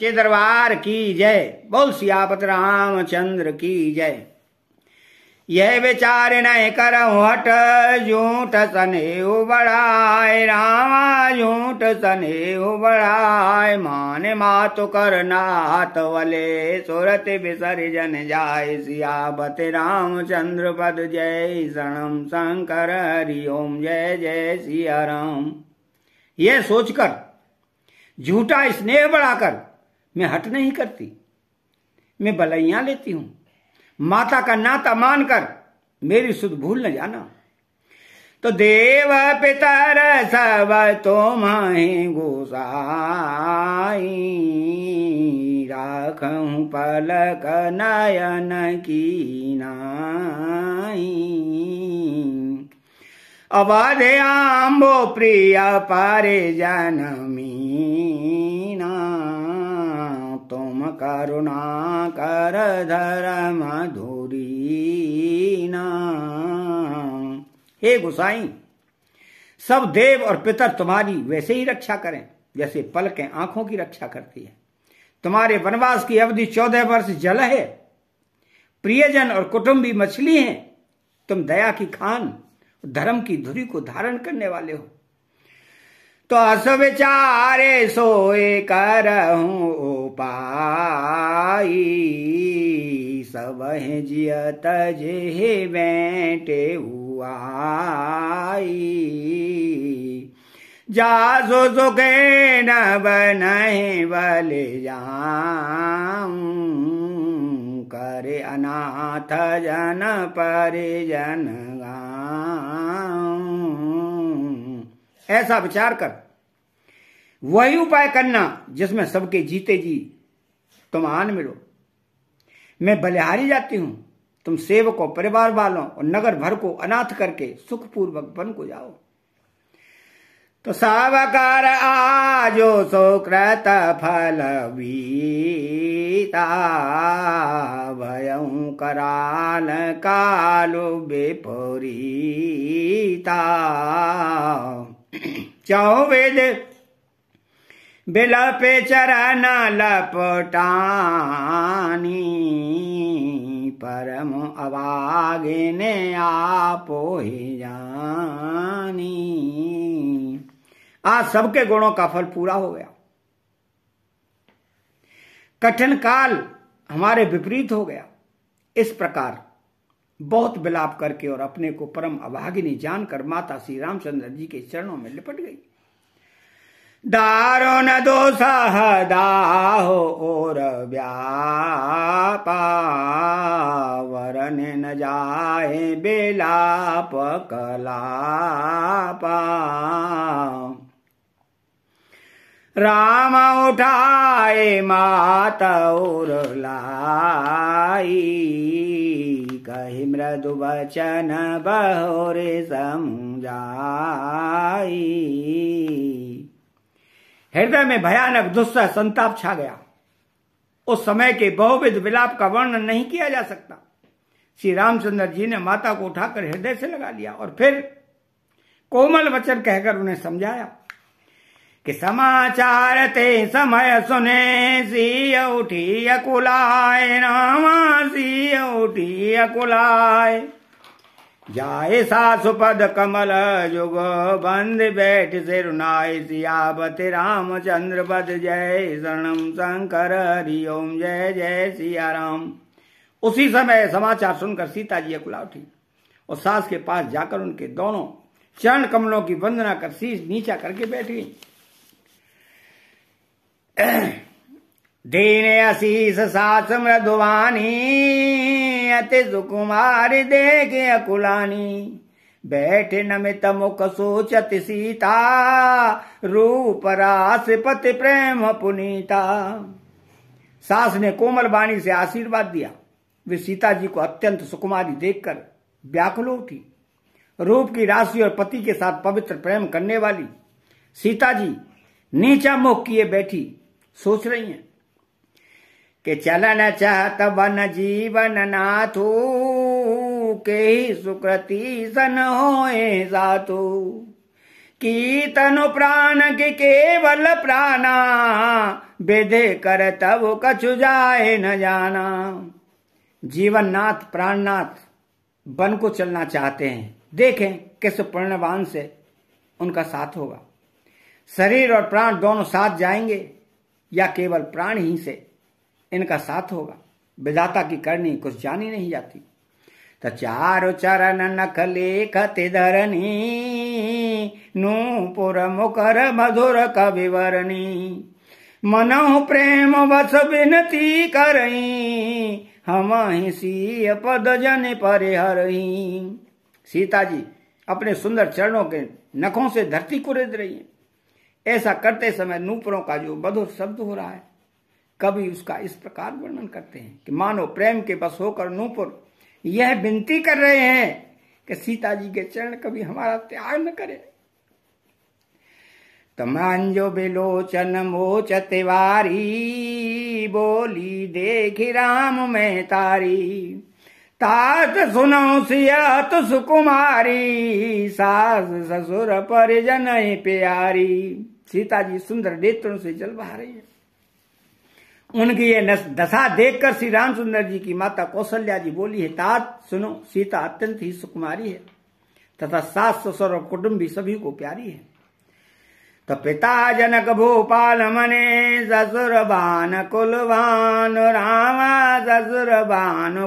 के दरबार की जय बोल सियापत राम चंद्र की जय यह विचार न कर हट झूठ सने उबड़ाए रामा झूठ सने उबड़ाए मान मातु कर नाथ वले सुरत विसर्जन जाय सियापत राम चंद्र पद जय सणम शंकर हरि ओम जय जय सिया राम यह सोचकर झूठा स्नेह बढ़ाकर मैं हट नहीं करती मैं भलैया लेती हूं माता का नाता मानकर मेरी सुध भूल न जाना तो देव पितर सब तुम गोसाई राख पलक नयन की नाई अवधे आम्बो प्रिय पारे जनमी करुणा करुणाकर मधुरीना हे गुसाई सब देव और पितर तुम्हारी वैसे ही रक्षा करें जैसे पल के आंखों की रक्षा करती है तुम्हारे वनवास की अवधि चौदह वर्ष जल है प्रियजन और कुटुंबी मछली हैं तुम दया की खान धर्म की धुरी को धारण करने वाले हो तो अस विचारे सोए करहूँ पाई सब जियत जे बैठे हुआई जासो सुखे न बनहे बल जाऊ करे अनाथ जन पर जन ऐसा विचार कर वही उपाय करना जिसमें सबके जीते जी तुम आन मिलो मैं बलिहारी जाती हूं तुम सेवको परिवार वालों और नगर भर को अनाथ करके सुखपूर्वक बन को जाओ तो सावकार आजो सुकृत फल बीता भय कराल कालो बेपोरीता चाहो वेद पे चरण लपटानी परम अवागिने आपो ही जानी आज सबके गुणों का फल पूरा हो गया कठिन काल हमारे विपरीत हो गया इस प्रकार बहुत विलाप करके और अपने को परम अभागिनी जानकर माता श्री रामचंद्र जी के चरणों में लिपट गई दारुण दोषह दाहो और व्यापर न जाए बेलाप पा राम उठाए मात और लाई मृदु बचन बहोर समझाई हृदय में भयानक दुस्सह संताप छा गया उस समय के बहुविध विलाप का वर्णन नहीं किया जा सकता श्री रामचंद्र जी ने माता को उठाकर हृदय से लगा लिया और फिर कोमल वचन कहकर उन्हें समझाया कि समाचार ते समय सुने सी उठी अकुलाय रामा सी उठी अकुलाय जाए सासुपद कमल जुग बंद बैठ से रुनाय राम चंद्र पद जय शरणम शंकर हरि ओम जय जय सिया राम उसी समय समाचार सुनकर सीता जी अकुला उठी और सास के पास जाकर उनके दोनों चरण कमलों की वंदना कर शीश नीचा करके बैठ गई दीने असीस सात मृदुवानी अति सुकुमार देख अकुलानी बैठ नमित मुख सोचत सीता रूप रास पति प्रेम पुनीता सास ने कोमल वाणी से आशीर्वाद दिया वे सीता जी को अत्यंत सुकुमारी देखकर व्याकुल उठी रूप की राशि और पति के साथ पवित्र प्रेम करने वाली सीता जी नीचा मुख किए बैठी सोच रही हैं कि चलन चाहत बन जीवन नाथू के ही सुकृति सन हो जातु की तनु प्राण के केवल प्राणा विधे कर तब कछु जाए न जाना जीवन प्राण प्राणनाथ वन को चलना चाहते हैं देखें किस प्रणवान से उनका साथ होगा शरीर और प्राण दोनों साथ जाएंगे या केवल प्राण ही से इनका साथ होगा विधाता की करनी कुछ जानी नहीं जाती तो चारो चरण नख लेखति नू नूपुर मुकर मधुर कविवरणी मनोह प्रेम बस विनती करई हम सीय पद जन परिहरई सीता जी अपने सुंदर चरणों के नखों से धरती कुरेद रही है ऐसा करते समय नूपुरों का जो मधुर शब्द हो रहा है कभी उसका इस प्रकार वर्णन करते हैं कि मानो प्रेम के बस होकर नूपुर यह विनती कर रहे हैं कि सीता जी के चरण कभी हमारा त्याग न करे तमांजो बिलोचन मोच तिवारी बोली देख राम में तारी तात सुनो सियात सुकुमारी सास ससुर परिजन प्यारी सीता जी सुंदर नेत्रों से जल बहा रही है उनकी ये दशा देखकर श्री राम सुंदर जी की माता कौशल्या जी बोली है तात सुनो सीता अत्यंत ही सुकुमारी है तथा सास ससुर और कुटुंबी सभी को प्यारी है पिता जनक भोपाल मने कुल कुलवान राम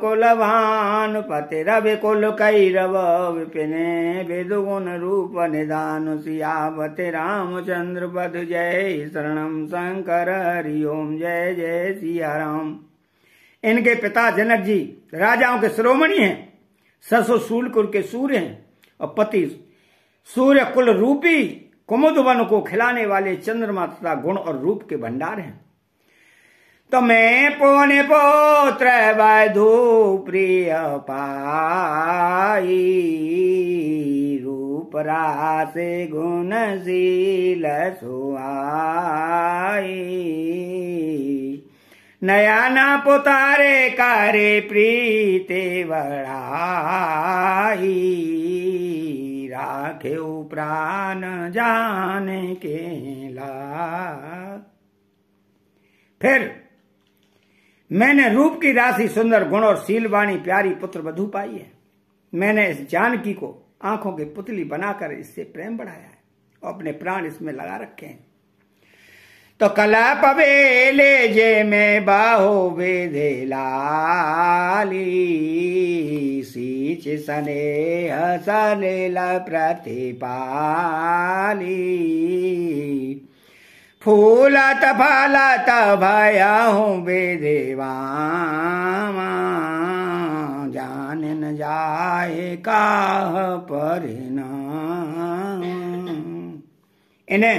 कुल भानु पति रवि कुल कैरव विपिने विदुगुण रूप निदान राम चंद्र पद जय शरणम शंकर हरि ओम जय जय सिया राम इनके पिता जनक जी राजाओं के श्रोमणी हैं ससुर कुल के सूर्य हैं और पति सूर्य कुल रूपी कुमुद वन को खिलाने वाले चंद्रमा तथा गुण और रूप के भंडार हैं तमें मैं पोने वधु प्रिय पाई रूप रास गुणशील नया नयाना पुतारे कारे प्रीते बढ़ाई राखे प्राण जाने के ला फिर मैंने रूप की राशि सुंदर गुण और सीलवाणी प्यारी पुत्र वधु पाई है मैंने इस जानकी को आंखों की पुतली बनाकर इससे प्रेम बढ़ाया है और अपने प्राण इसमें लगा रखे हैं तो कला पवेले जे में बाहो वेधे लाली सीच सने हसने ल प्रतिपाली फूलत फलत भया हूँ बेदेवा जान न जाए का परिणाम इन्हें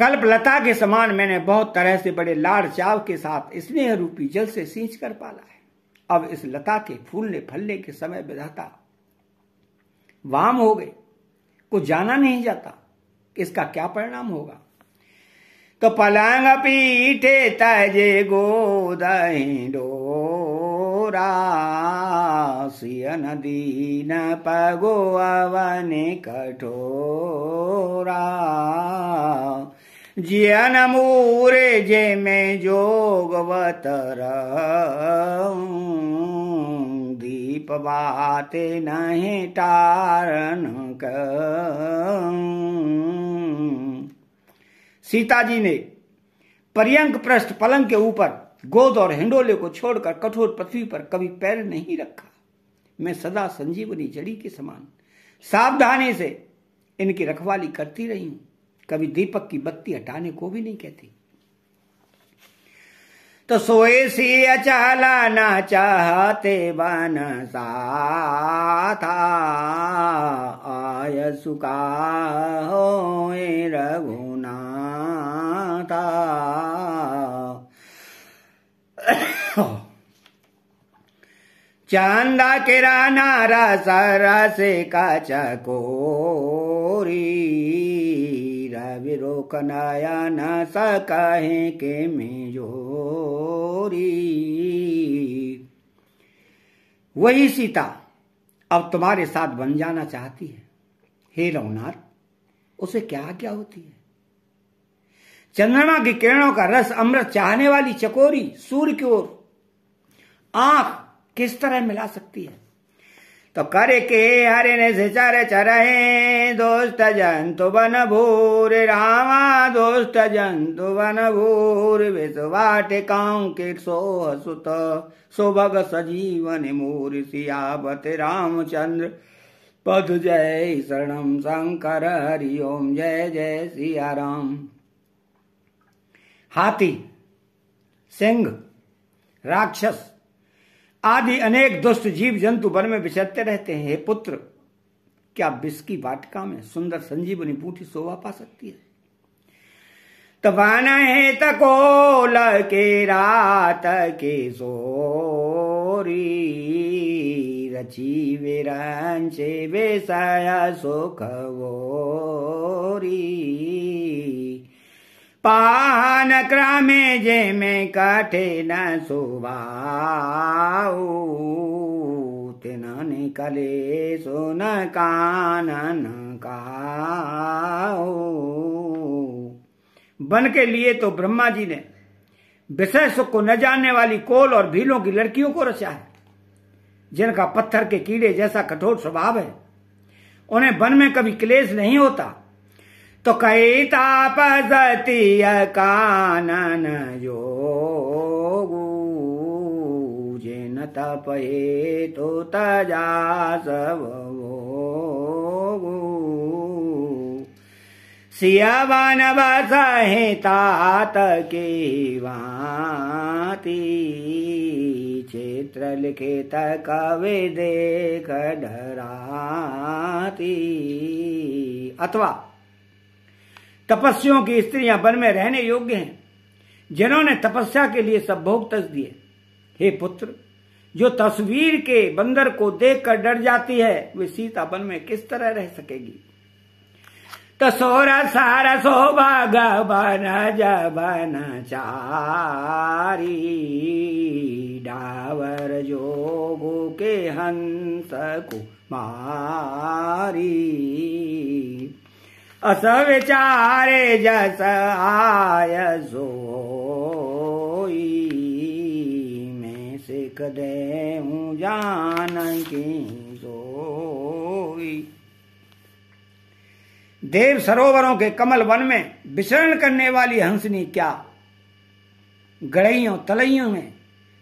कल्पलता के समान मैंने बहुत तरह से बड़े लाड चाव के साथ स्नेह रूपी जल से सींच कर पाला है अब इस लता के फूलने फलने के समय विधाता वाम हो गए को जाना नहीं जाता इसका क्या परिणाम होगा तो पलंग पीठे तजे गोदियन दीन पगो अवन कठोरा जियन मूरे जे में जोगवत दीप बात नहीं तारण सीता जी ने पर्यंक पृष्ठ पलंग के ऊपर गोद और हिंडोले को छोड़कर कठोर पृथ्वी पर कभी पैर नहीं रखा मैं सदा संजीवनी जड़ी के समान सावधानी से इनकी रखवाली करती रही हूं कभी दीपक की बत्ती हटाने को भी नहीं कहती तो सोए सी अचाला ना चाहते बन साथा आय सुका हो था चांदा किराना रस रस का चकोरी बिरो न सकाहे के मेजोरी वही सीता अब तुम्हारे साथ बन जाना चाहती है हे रघुनाथ उसे क्या आज्ञा होती है चंद्रमा की किरणों का रस अमृत चाहने वाली चकोरी सूर्य की ओर आंख किस तरह मिला सकती है तो कर के हरिन सिचर चरहे दोस्त जंतु बन भूर रामा दोस्त जंतु बन भूर विश्वाटिकाओं के सो सुत सुभग सजीवन मूर सियावत रामचंद्र पद जय शरणम शंकर हरि ओम जय जय सिया राम हाथी सिंह राक्षस आदि अनेक दुष्ट जीव जंतु वन में विचरते रहते हैं हे पुत्र क्या बिस्की वाटिका में सुंदर संजीवनी बूटी शोभा पा सकती है तवन तो हेत तो के रात के सोरी रची विरंचे बेसाया सुख वोरी पान क्रमे जे में काठे न सुभाऊ निकले सुन कानन काओ बन के लिए तो ब्रह्मा जी ने विषय सुख को न जानने वाली कोल और भीलों की लड़कियों को रचा है जिनका पत्थर के कीड़े जैसा कठोर स्वभाव है उन्हें वन में कभी क्लेश नहीं होता तो कई तापसतीय कानन योगू जिन तपे तो तजा सबोगू सियवन बसहे तात की वाती लिखित कवि देख डराती अथवा तपस्वियों की स्त्रियां वन में रहने योग्य हैं जिन्होंने तपस्या के लिए सब भोग तज दिए हे पुत्र जो तस्वीर के बंदर को देखकर डर जाती है वे सीता वन में किस तरह रह सकेगी तसोरा सारा शोभा जा जबाना चारी डावर जोगो के हंस कुमारी अस विचारे जस आय सो मैं सिख दे जान की सोई देव सरोवरों के कमल वन में विचरण करने वाली हंसनी क्या गड़ैयों तलइयों में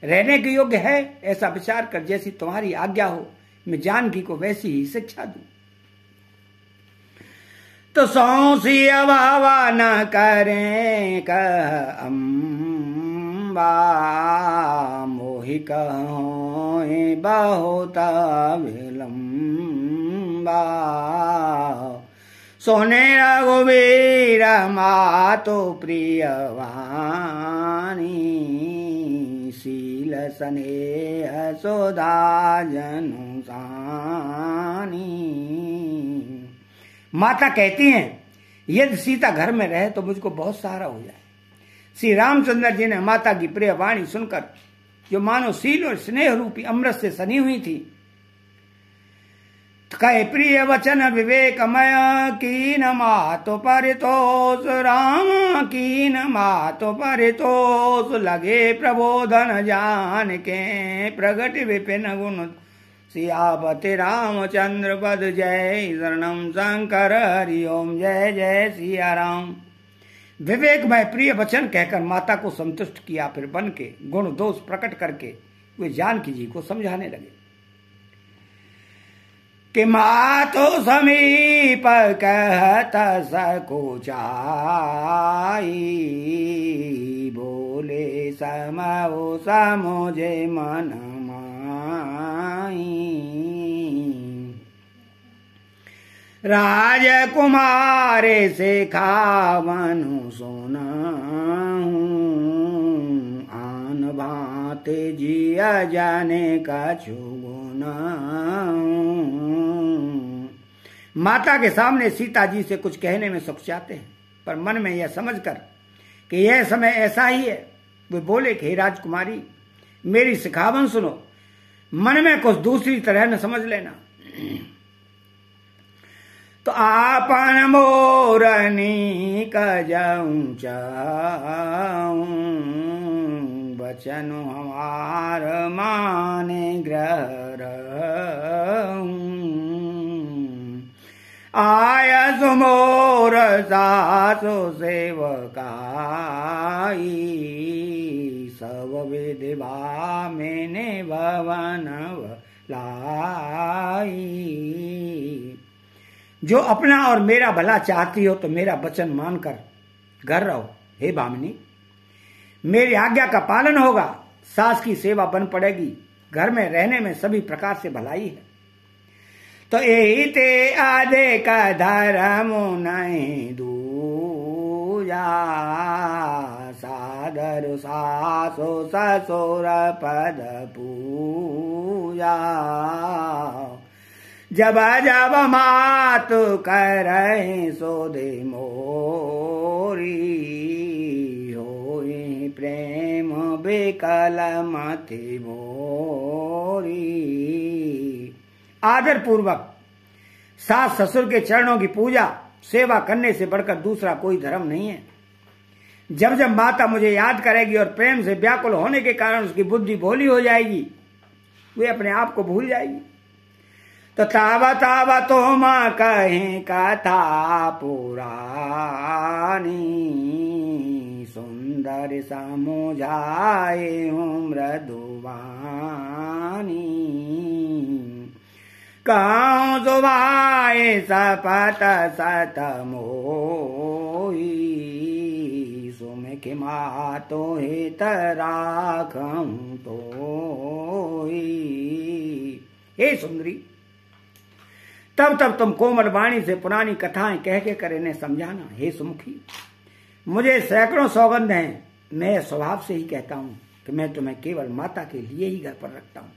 रहने के योग्य है ऐसा विचार कर जैसी तुम्हारी आज्ञा हो मैं जानकी को वैसी ही शिक्षा दूं तो सौसी अभावा न करें का अम्बा मोहि कहोए बहुता विलम्बा सोने रघुवीर मातो प्रियवाणी शील सने सुधा जनुसानी माता कहती हैं यदि सीता घर में रहे तो मुझको बहुत सहारा हो जाए श्री रामचंद्र जी ने माता की प्रिय वाणी सुनकर जो मानो सील और स्नेह रूपी अमृत से सनी हुई थी कह प्रिय वचन विवेक मय की न मातो परितोष राम की न मातो परितोष लगे प्रबोधन जान के प्रगट विपिन गुण सियापति रामचंद्र पद जय शरणम शंकर हरिओम जय जय सिया राम विवेक भय प्रिय वचन कहकर माता को संतुष्ट किया फिर बन के गुण दोष प्रकट करके वे जानकी जी को समझाने लगे कि मातो समीप कहत सकोचाई बोले समो समोजे मना राजकुमार से खावनु सोना आन भात जिया जाने का छुगुना माता के सामने सीता जी से कुछ कहने में सुख चाहते हैं पर मन में यह समझकर कि यह समय ऐसा ही है वे बोले कि राजकुमारी मेरी सिखावन सुनो मन में कुछ दूसरी तरह न समझ लेना आपण मोरनी कजा ऊंचां वचनो हमार माने ग्रहौं आयस मोर जात सेवक आई सब वे भवन लाई जो अपना और मेरा भला चाहती हो तो मेरा वचन मानकर घर रहो हे भामिनी मेरी आज्ञा का पालन होगा सास की सेवा बन पड़ेगी घर में रहने में सभी प्रकार से भलाई है तो यही ते आधे का धर्म नहीं दूजा सागर सासो ससुर पद पूजा जब जब मात कर सोधे मोरी हो प्रेम बेकल माथे मोरी आदर पूर्वक सास ससुर के चरणों की पूजा सेवा करने से बढ़कर दूसरा कोई धर्म नहीं है जब जब माता मुझे याद करेगी और प्रेम से व्याकुल होने के कारण उसकी बुद्धि भोली हो जाएगी वे अपने आप को भूल जाएगी तो तावा तावा तो कहें कथा पुरानी सुंदर समुझाए दुबानी कहूँ जुबाए सपत सत मोई सुम के माँ तो हित राख तो हे सुंदरी तब तब तुम कोमल वाणी से पुरानी कथाएं कह के कर इन्हें समझाना हे सुमुखी मुझे सैकड़ों सौगंध हैं मैं स्वभाव से ही कहता हूं कि मैं तुम्हें केवल माता के लिए ही घर पर रखता हूं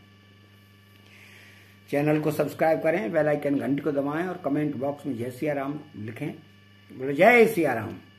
चैनल को सब्सक्राइब करें बेल आइकन घंटी को दबाएं और कमेंट बॉक्स में जय सिया राम लिखें बोलो जय सिया राम